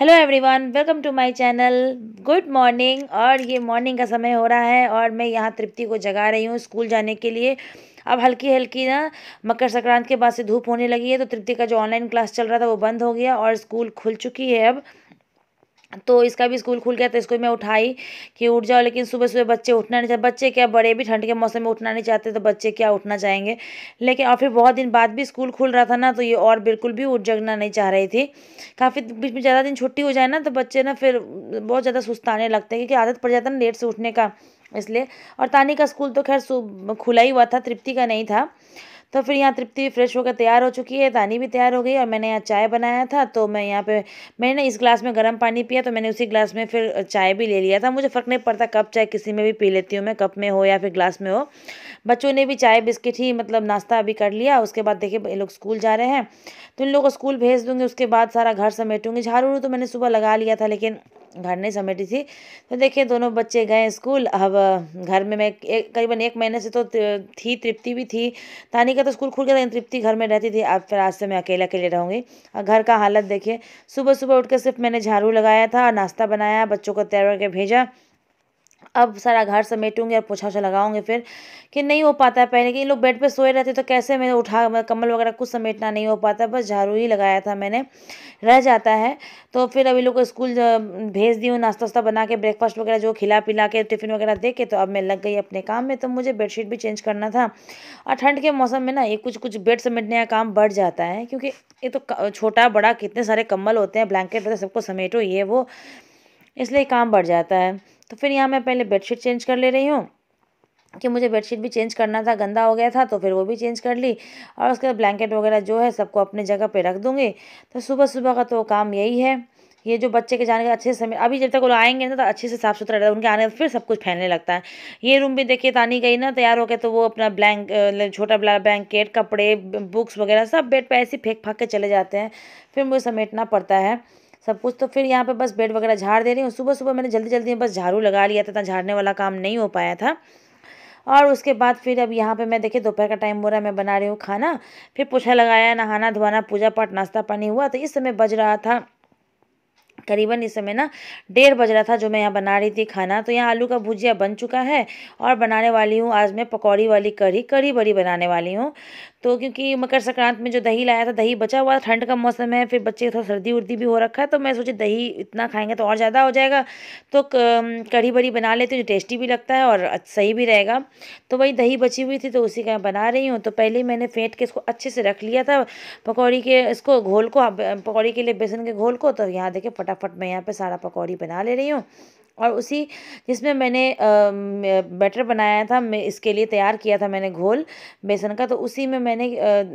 hello everyone welcome to my channel good morning और ये morning का समय हो रहा है और मैं यहाँ तृप्ति को जगा रही हूँ स्कूल जाने के लिए अब हल्की हल्की ना मकर संक्रांति के बाद से धूप होने लगी है तो तृप्ति का जो ऑनलाइन क्लास चल रहा था वो बंद हो गया और स्कूल खुल चुकी है अब तो इसका भी स्कूल खुल गया तो इसको मैं उठाई कि उठ जाओ लेकिन सुबह सुबह बच्चे उठना नहीं चाहते बच्चे क्या बड़े भी ठंड के मौसम में उठना नहीं चाहते तो बच्चे क्या उठना चाहेंगे लेकिन और फिर बहुत दिन बाद भी स्कूल खुल रहा था ना तो ये और बिल्कुल भी उठ जगना नहीं चाह रही थी काफ़ी बीच में ज़्यादा दिन छुट्टी हो जाए ना तो बच्चे ना फिर बहुत ज़्यादा सुस्ताने लगते हैं क्योंकि आदत पड़ जाता है ना लेट से उठने का इसलिए और तानी का स्कूल तो खैर खुला ही हुआ था तृप्ति का नहीं था तो फिर यहाँ तृप्ति फ्रेश होकर तैयार हो चुकी है दानी भी तैयार हो गई और मैंने यहाँ चाय बनाया था तो मैं यहाँ पे मैंने इस ग्लास में गर्म पानी पिया तो मैंने उसी ग्लास में फिर चाय भी ले लिया था मुझे फ़र्क नहीं पड़ता कप चाय किसी में भी पी लेती हूँ मैं कप में हो या फिर ग्लास में हो बच्चों ने भी चाय बिस्किट ही मतलब नाश्ता अभी कर लिया उसके बाद देखिए ये लोग स्कूल जा रहे हैं तो इन लोगों को स्कूल भेज दूँगी उसके बाद सारा घर समेटूँगी झाड़ू तो मैंने सुबह लगा लिया था लेकिन घर नहीं समेटी थी तो देखिए दोनों बच्चे गए स्कूल अब घर में मैं एक करीबन एक महीने से तो थी तृप्ति भी थी तानी का तो स्कूल खुल गया था तृप्ति घर में रहती थी अब फिर आज से मैं अकेले अकेले रहूँगी और घर का हालत देखिए सुबह सुबह उठ सिर्फ मैंने झाड़ू लगाया था नाश्ता बनाया बच्चों को तैयार करके भेजा अब सारा घर समेटूंगी और पोछा ओछा लगाऊंगे फिर कि नहीं हो पाता है पहले कि इन लोग बेड पे सोए रहते तो कैसे मैं उठा कम्बल वगैरह कुछ समेटना नहीं हो पाता बस झाड़ू ही लगाया था मैंने रह जाता है तो फिर अभी लोग को स्कूल भेज दी हूँ नाश्ता वास्ता बना के ब्रेकफास्ट वगैरह जो खिला पिला के टिफ़िन वगैरह दे के तो अब मैं लग गई अपने काम में तो मुझे बेडशीट भी चेंज करना था और ठंड के मौसम में ना ये कुछ कुछ बेड समेटने का काम बढ़ जाता है क्योंकि ये तो छोटा बड़ा कितने सारे कम्बल होते हैं ब्लैंकेट वगैरह सबको समेटो ये वो इसलिए काम बढ़ जाता है तो फिर यहाँ मैं पहले बेडशीट चेंज कर ले रही हूँ कि मुझे बेडशीट भी चेंज करना था गंदा हो गया था तो फिर वो भी चेंज कर ली और उसके बाद ब्लैंकेट वगैरह जो है सबको अपने जगह पे रख दूँगी तो सुबह सुबह का तो काम यही है ये जो बच्चे के जाने का अच्छे समय अभी जब तक वो आएंगे ना तो अच्छे से साफ सुथरा रहता है उनके आने फिर सब कुछ फैलने लगता है ये रूम भी देखिए तानी गई ना तैयार होकर तो वो अपना ब्लैंक छोटा ब्लैंकेट कपड़े बुक्स वगैरह सब बेड पर ऐसे फेंक फाँक के चले जाते हैं फिर मुझे समेटना पड़ता है सब कुछ तो फिर यहाँ पे बस बेड वगैरह झाड़ दे रही हूँ सुबह सुबह मैंने जल्दी जल्दी बस झाड़ू लगा लिया था झाड़ने वाला काम नहीं हो पाया था और उसके बाद फिर अब यहाँ पे मैं देखिए दोपहर का टाइम हो रहा है मैं बना रही हूँ खाना फिर पूछा लगाया नहाना धोना पूजा पाठ नाश्ता पानी हुआ तो इस समय बज रहा था करीबन इस समय ना डेढ़ बज रहा था जो मैं यहाँ बना रही थी खाना तो यहाँ आलू का भुजिया बन चुका है और बनाने वाली हूँ आज मैं पकौड़ी वाली कढ़ी कढ़ी बड़ी बनाने वाली हूँ तो क्योंकि मकर संक्रांत में जो दही लाया था दही बचा हुआ ठंड का मौसम है फिर बच्चे थोड़ा सर्दी उर्दी भी हो रखा है तो मैं सोची दही इतना खाएंगे तो और ज़्यादा हो जाएगा तो कढ़ी बड़ी बना लेती हूँ जो टेस्टी भी लगता है और सही भी रहेगा तो वही दही बची हुई थी तो उसी का बना रही हूँ तो पहले ही मैंने फेंट के इसको अच्छे से रख लिया था पकौड़ी के इसको घोल को पकौड़ी के लिए बेसन के घोल को तो यहाँ देखे फटाफट मैं यहाँ पर सारा पकौड़ी बना ले रही हूँ और उसी जिसमें मैंने बैटर बनाया था मैं इसके लिए तैयार किया था मैंने घोल बेसन का तो उसी में मैंने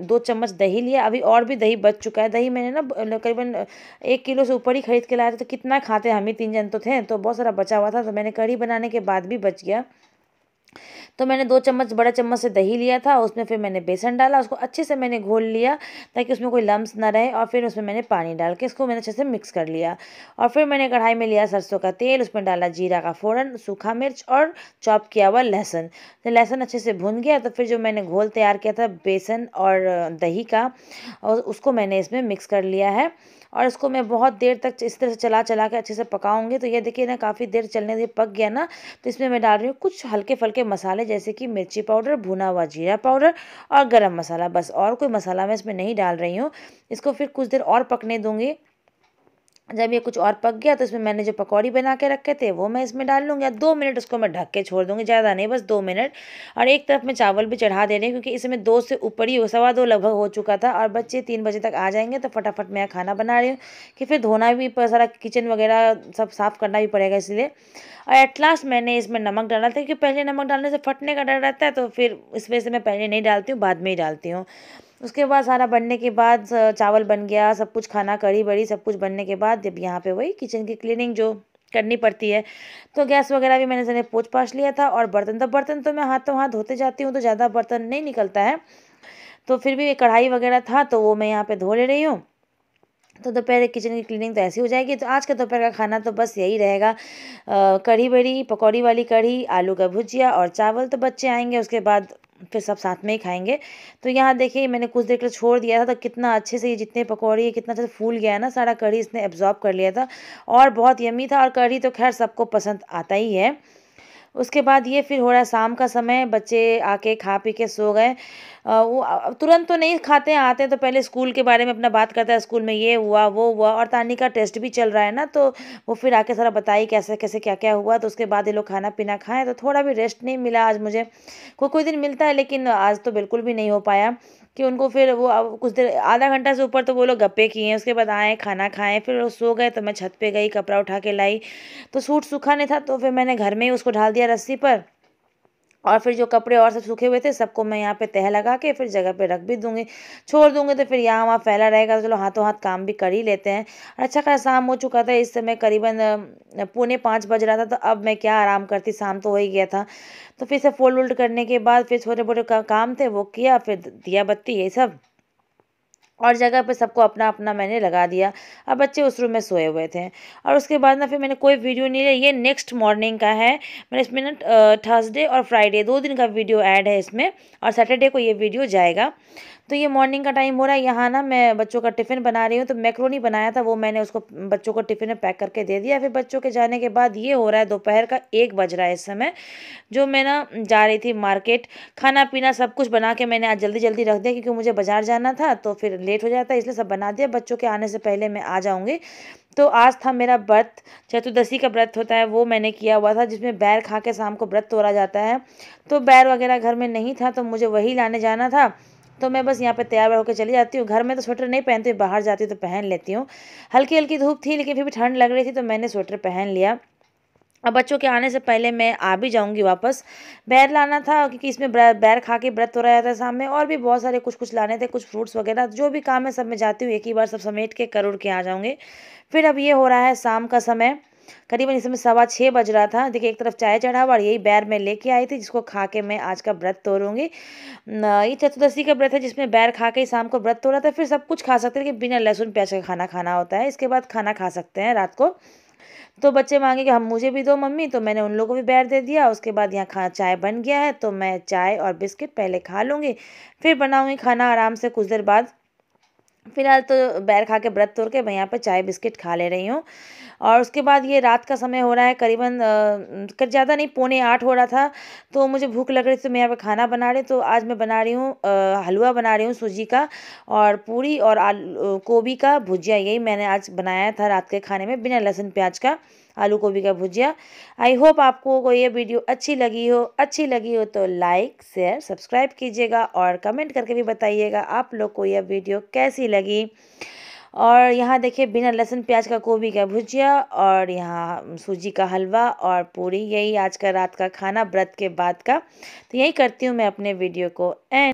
दो चम्मच दही लिया अभी और भी दही बच चुका है दही मैंने ना करीबन एक किलो से ऊपर ही खरीद के लाया था तो कितना खाते हम ही तीन जन तो थे तो बहुत सारा बचा हुआ था तो मैंने कढ़ी बनाने के बाद भी बच गया तो मैंने दो चम्मच बड़ा चम्मच से दही लिया था उसमें फिर मैंने बेसन डाला उसको अच्छे से मैंने घोल लिया ताकि उसमें कोई लम्ब ना रहे और फिर उसमें मैंने पानी डाल के इसको मैंने अच्छे से मिक्स कर लिया और फिर मैंने कढ़ाई में लिया सरसों का तेल उसमें डाला जीरा का फ़ोरन सूखा मिर्च और चॉप किया हुआ लहसुन तो लहसुन अच्छे से भुन गया तो फिर जो मैंने घोल तैयार किया था बेसन और दही का और उसको मैंने इसमें मिक्स कर लिया है और इसको मैं बहुत देर तक इस तरह से चला चला के अच्छे से पकाऊंगी तो ये देखिए ना काफ़ी देर चलने से पक गया ना तो इसमें मैं डाल रही हूँ कुछ हल्के फल्के मसाले जैसे कि मिर्ची पाउडर भुना हुआ जीरा पाउडर और गर्म मसाला बस और कोई मसाला मैं इसमें नहीं डाल रही हूँ इसको फिर कुछ देर और पकने दूँगी जब ये कुछ और पक गया तो इसमें मैंने जो पकौड़ी बना के रखे थे वो मैं इसमें डाल लूँगी या दो मिनट उसको मैं ढक के छोड़ दूँगी ज़्यादा नहीं बस दो मिनट और एक तरफ मैं चावल भी चढ़ा दे रही हूँ क्योंकि इसमें दो से ऊपर ही सवा दो लगभग हो चुका था और बच्चे तीन बजे तक आ जाएंगे तो फटाफट मैं खाना बना रही हूँ कि फिर धोना भी सारा किचन वगैरह सब साफ़ करना भी पड़ेगा इसलिए और एट लास्ट मैंने इसमें नमक डाला था क्योंकि पहले नमक डालने से फटने का डर रहता है तो फिर इस वजह से मैं पहले नहीं डालती हूँ बाद में ही डालती हूँ उसके बाद सारा बनने के बाद चावल बन गया सब कुछ खाना कड़ी बड़ी सब कुछ बनने के बाद जब यहाँ पे वही किचन की क्लीनिंग जो करनी पड़ती है तो गैस वगैरह भी मैंने सने पोछ पाछ लिया था और बर्तन तो बर्तन तो मैं हाथों हाथ धोते जाती हूँ तो ज़्यादा बर्तन नहीं निकलता है तो फिर भी कढ़ाई वगैरह था तो वो मैं यहाँ पर धो ले रही हूँ तो दोपहर की किचन की क्लीनिंग तो ऐसी हो जाएगी तो आज का दोपहर का खाना तो बस यही रहेगा कढ़ी बड़ी पकौड़ी वाली कढ़ी आलू का भुजिया और चावल तो बच्चे आएंगे उसके बाद फिर सब साथ में ही खाएंगे तो यहाँ देखिए मैंने कुछ देर के लिए छोड़ दिया था तो कितना अच्छे से ये जितने पकौड़े है कितना अच्छे से फूल गया है ना सारा कढ़ी इसने एब्जॉर्ब कर लिया था और बहुत यमी था और कढ़ी तो खैर सबको पसंद आता ही है उसके बाद ये फिर हो रहा है शाम का समय बच्चे आके खा पी के सो गए वो तुरंत तो नहीं खाते हैं आते हैं तो पहले स्कूल के बारे में अपना बात करता है स्कूल में ये हुआ वो हुआ और तानी का टेस्ट भी चल रहा है ना तो वो फिर आके सारा बताई कैसे कैसे क्या क्या हुआ तो उसके बाद ये लोग खाना पीना खाएँ तो थोड़ा भी रेस्ट नहीं मिला आज मुझे कोई कोई दिन मिलता है लेकिन आज तो बिल्कुल भी नहीं हो पाया कि उनको फिर वो कुछ देर आधा घंटा से ऊपर तो वो लोग गप्पे किए उसके बाद आए खाना खाएँ फिर वो सो गए तो मैं छत पर गई कपड़ा उठा के लाई तो सूट सूखा नहीं था तो फिर मैंने घर में ही उसको ढाल दिया रस्सी पर और फिर जो कपड़े और सब सूखे हुए थे सबको मैं यहाँ पे तह लगा के फिर जगह पे रख भी दूंगी छोड़ दूँगी तो फिर यहाँ वहाँ फैला रहेगा तो चलो हाथों हाथ काम भी कर ही लेते हैं अच्छा खासा शाम हो चुका था इस समय करीबन पौने पाँच बज रहा था तो अब मैं क्या आराम करती शाम तो हो ही गया था तो फिर सब फोल्ड उल्ड करने के बाद फिर छोटे मोटे का काम थे वो किया फिर दिया बत्ती ये सब और जगह पे सबको अपना अपना मैंने लगा दिया अब बच्चे उस रूम में सोए हुए थे और उसके बाद ना फिर मैंने कोई वीडियो नहीं लिया ये नेक्स्ट मॉर्निंग का है मैंने इसमें ना थर्सडे और फ्राइडे दो दिन का वीडियो ऐड है इसमें और सैटरडे को ये वीडियो जाएगा तो ये मॉर्निंग का टाइम हो रहा है यहाँ ना मैं बच्चों का टिफ़िन बना रही हूँ तो मैक्रोनी बनाया था वो मैंने उसको बच्चों को टिफ़िन में पैक करके दे दिया फिर बच्चों के जाने के बाद ये हो रहा है दोपहर का एक बज रहा है इस समय जो मैं ना जा रही थी मार्केट खाना पीना सब कुछ बना के मैंने आज जल्दी जल्दी रख दिया क्योंकि मुझे बाज़ार जाना था तो फिर लेट हो जाता है इसलिए सब बना दिया बच्चों के आने से पहले मैं आ जाऊँगी तो आज था मेरा व्रत चतुर्दशी का व्रत होता है वो मैंने किया हुआ था जिसमें बैर खा के शाम को व्रत तोड़ा जाता है तो बैर वगैरह घर में नहीं था तो मुझे वही लाने जाना था तो मैं बस यहाँ पे तैयार होकर चली जाती हूँ घर में तो स्वेटर नहीं पहनती बाहर जाती हूँ तो पहन लेती हूँ हल्की हल्की धूप थी लेकिन फिर भी ठंड लग रही थी तो मैंने स्वेटर पहन लिया अब बच्चों के आने से पहले मैं आ भी जाऊंगी वापस बैर लाना था क्योंकि इसमें बैर खा के व्रत हो रहा था सामने और भी बहुत सारे कुछ कुछ लाने थे कुछ फ्रूट्स वगैरह जो भी काम है सब मैं जाती हूँ एक ही बार सब समेट के उड़ के आ जाऊँगी फिर अब ये हो रहा है शाम का समय करीबन इसमें सवा छः बज रहा था देखिए एक तरफ चाय चढ़ा हुआ और यही बैर मैं लेके आई थी जिसको खा के मैं आज का व्रत तोड़ूंगी ये चतुर्दशी का व्रत है जिसमें बैर खा के ही शाम को व्रत तोड़ा था फिर सब कुछ खा सकते हैं लेकिन बिना लहसुन प्याज का खाना खाना होता है इसके बाद खाना खा सकते हैं रात को तो बच्चे मांगे कि हम मुझे भी दो मम्मी तो मैंने उन लोगों को भी बैर दे दिया उसके बाद यहाँ खा चाय बन गया है तो मैं चाय और बिस्किट पहले खा लूँगी फिर बनाऊँगी खाना आराम से कुछ देर बाद फ़िलहाल तो बैर खा के व्रत तोड़ के मैं यहाँ पर चाय बिस्किट खा ले रही हूँ और उसके बाद ये रात का समय हो रहा है करीबन कर ज़्यादा नहीं पौने आठ हो रहा था तो मुझे भूख लग रही थी तो मैं यहाँ पर खाना बना रही तो आज मैं बना रही हूँ हलवा बना रही हूँ सूजी का और पूरी और आलू गोभी का भुजिया यही मैंने आज बनाया था रात के खाने में बिना लहसुन प्याज का आलू गोभी का भुजिया आई होप आपको को ये वीडियो अच्छी लगी हो अच्छी लगी हो तो लाइक शेयर सब्सक्राइब कीजिएगा और कमेंट करके भी बताइएगा आप लोग को यह वीडियो कैसी लगी और यहाँ देखिए बिना लहसुन प्याज का गोभी का भुजिया और यहाँ सूजी का हलवा और पूरी यही आज का रात का खाना व्रत के बाद का तो यही करती हूँ मैं अपने वीडियो को एंड